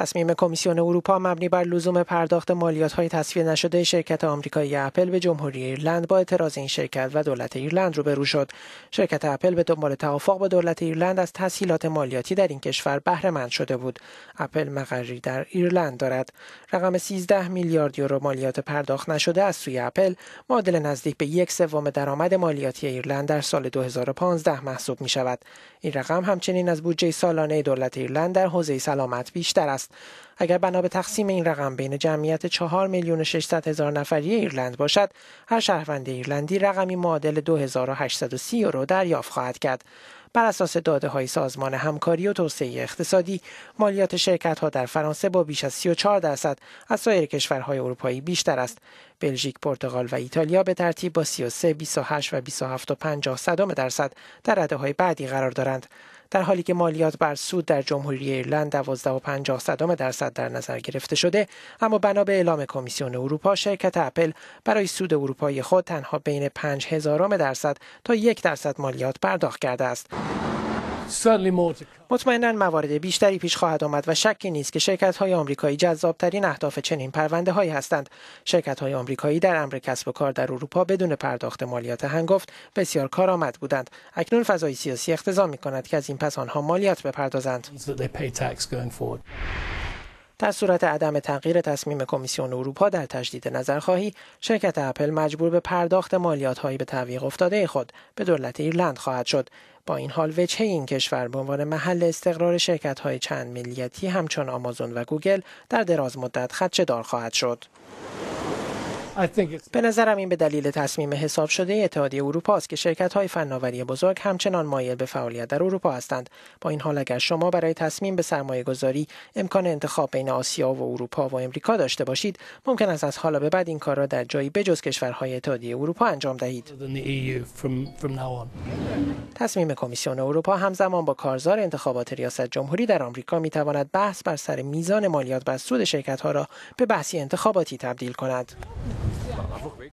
تصمیم کمیسیون اروپا مبنی بر لزوم پرداخت مالیات های تصفیه نشده شرکت آمریکایی اپل به جمهوری ایرلند با اعتراض این شرکت و دولت ایرلند روبرو شد. شرکت اپل به دنبال توافق با دولت ایرلند از تسهیلات مالیاتی در این کشور بهره مند شده بود. اپل مقری در ایرلند دارد. رقم 13 میلیارد یورو مالیات پرداخت نشده از سوی اپل معادل نزدیک به یک سوم درآمد مالیاتی ایرلند در سال 2015 محسوب می شود. این رقم همچنین از بودجه سالانه دولت ایرلند در حوزه سلامت بیشتر است. اگر بنا به تقسیم این رقم بین جمعیت 4 میلیون 600 هزار نفری ایرلند باشد هر شهروند ایرلندی رقمی معادل 2830 یورو دریافت خواهد کرد بر اساس داده های سازمان همکاری و توسعه اقتصادی مالیات شرکت ها در فرانسه با بیش از 34 درصد از سایر کشورهای اروپایی بیشتر است بلژیک، پرتغال و ایتالیا به ترتیب با 33, 28 و 27 درصد در رده های بعدی قرار دارند در حالی که مالیات بر سود در جمهوری ایرلند 12.50 درصد در نظر گرفته شده اما بنا به اعلام کمیسیون اروپا شرکت اپل برای سود اروپایی خود تنها بین 5 هزارم درصد تا یک درصد مالیات پرداخت کرده است مطمئنا موارد بیشتری پیش خواهد آمد و شکی نیست که شرکت های آمریکایی ترین اهداف چنین پرونده هایی هستند شرکت های آمریکایی در امر کسب و کار در اروپا بدون پرداخت مالیات هنگفت بسیار کارآمد بودند اکنون فضای سیاسی اختزام می کند که از این پس آنها مالیات بپردازند در صورت عدم تغییر تصمیم کمیسیون اروپا در تجدید نظرخواهی شرکت اپل مجبور به پرداخت مالیاتهایی به تعویق افتاده خود به دولت ایرلند خواهد شد با این حال وجهه این کشور به عنوان محل استقرار شرکت های چند ملیتی همچون آمازون و گوگل در دراز مدت خدشه دار خواهد شد. به نظرم این به دلیل تصمیم حساب شده اتحادیه اروپا است که شرکت های فناوری بزرگ همچنان مایل به فعالیت در اروپا هستند با این حال اگر شما برای تصمیم به سرمایه گذاری امکان انتخاب بین آسیا و اروپا و امریکا داشته باشید ممکن است از حالا به بعد این کار را در جایی بجز کشورهای اتحادیه اروپا انجام دهید e تصمیم کمیسیون اروپا همزمان با کارزار انتخابات ریاست جمهوری در آمریکا می بحث بر سر میزان مالیات بر سود شرکتها را به بحثی انتخاباتی تبدیل کند. Nou, vroeg week.